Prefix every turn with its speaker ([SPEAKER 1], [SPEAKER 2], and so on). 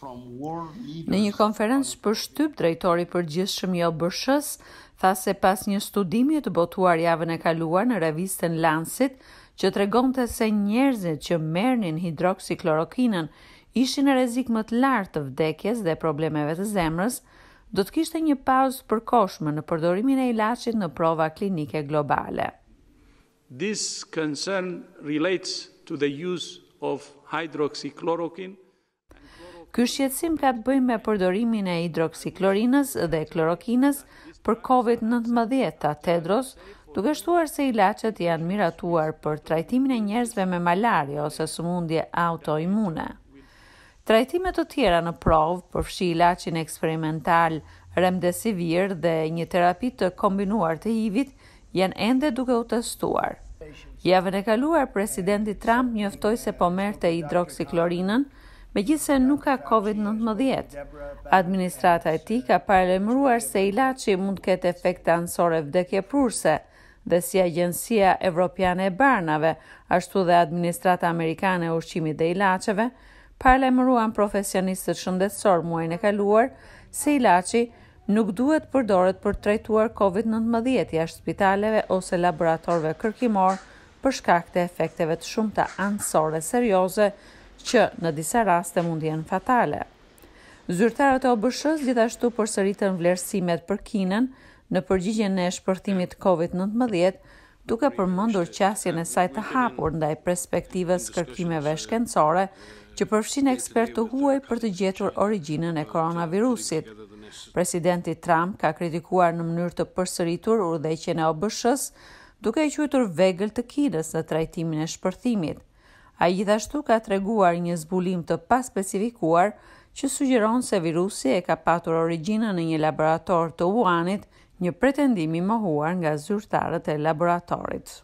[SPEAKER 1] Në një konferencë për shtyp, drejtori për gjithë shëmi o bërshës, tha se pas një studimi të botuar javën e kaluar në revistën Lancet, që të regon të se njerëzit që mernin hidroksiklorokinën ishin e rezik më të lartë të vdekjes dhe problemeve të zemrës, do të kishte një pauzë përkoshme në përdorimin e ilaqit në prova klinike globale. This concern relates to the use of hydroxychloroquine. Ky shqetësim ka të bëjë me përdorimin e hidroksiklorinës dhe klorokinës për COVID-19 ta Tedros, duke shtuar se ilaçet janë miratuar për trajtimin e njerëzve me malaria ose sëmundje autoimune. Trajtimet të tjera në provë përfshi ilaçin eksperimental remdesivir dhe një terapi të kombinuar të hivit janë ende duke u testuar. Javën e kaluar, presidenti Trump njëftoj se po merte hidroksiklorinën, me gjithse nuk ka COVID-19. Administrata e ti ka parelemruar se ila që mund këtë efekte ansore vdekje prurse, dhe si Agencia Evropiane e Barnave, ashtu dhe Administrata Amerikane e Ushqimit dhe Ilaqeve, parlemruan profesionistët shëndetësor muajnë e kaluar se ilaci nuk duhet përdoret për trejtuar COVID-19 jashtë spitaleve ose laboratorve kërkimor për shkak të efekteve të shumë të ansore serioze, që në disa raste mund jenë fatale. Zyrtarët e OBSH-s gjithashtu përsëritën vlerësimet për Kinën në përgjigjen e shpërthimit COVID-19, duke përmendur qasjen e saj të hapur ndaj perspektivës kërkimeve shkencore që përfshin ekspertë të huaj për të gjetur origjinën e koronavirusit. Presidenti Trump ka kritikuar në mënyrë të përsëritur urdhëqen e OBSH-s, duke e quajtur vegël të Kinës në trajtimin e shpërthimit. A i gjithashtu ka të reguar një zbulim të pas që sugjeron se virusi e ka patur origjinën në një laborator të Wuhanit, një pretendimi mohuar nga zyrtarët e laboratorit.